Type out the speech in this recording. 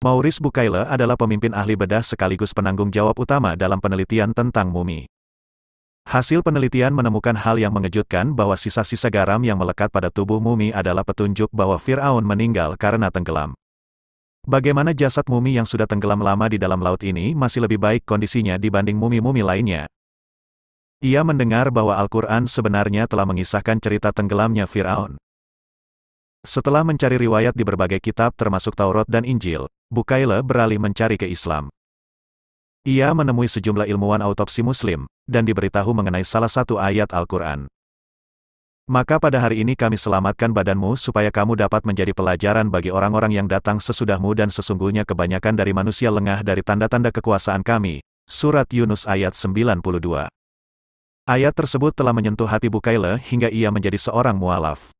Maurice Bucaille adalah pemimpin ahli bedah sekaligus penanggung jawab utama dalam penelitian tentang mumi. Hasil penelitian menemukan hal yang mengejutkan bahwa sisa-sisa garam yang melekat pada tubuh mumi adalah petunjuk bahwa Fir'aun meninggal karena tenggelam. Bagaimana jasad mumi yang sudah tenggelam lama di dalam laut ini masih lebih baik kondisinya dibanding mumi-mumi lainnya? Ia mendengar bahwa Al-Quran sebenarnya telah mengisahkan cerita tenggelamnya Fir'aun. Setelah mencari riwayat di berbagai kitab termasuk Taurat dan Injil, Bukaila beralih mencari ke Islam. Ia menemui sejumlah ilmuwan autopsi Muslim, dan diberitahu mengenai salah satu ayat Al-Quran. Maka pada hari ini kami selamatkan badanmu supaya kamu dapat menjadi pelajaran bagi orang-orang yang datang sesudahmu dan sesungguhnya kebanyakan dari manusia lengah dari tanda-tanda kekuasaan kami. Surat Yunus ayat 92. Ayat tersebut telah menyentuh hati Bukaila hingga ia menjadi seorang mualaf.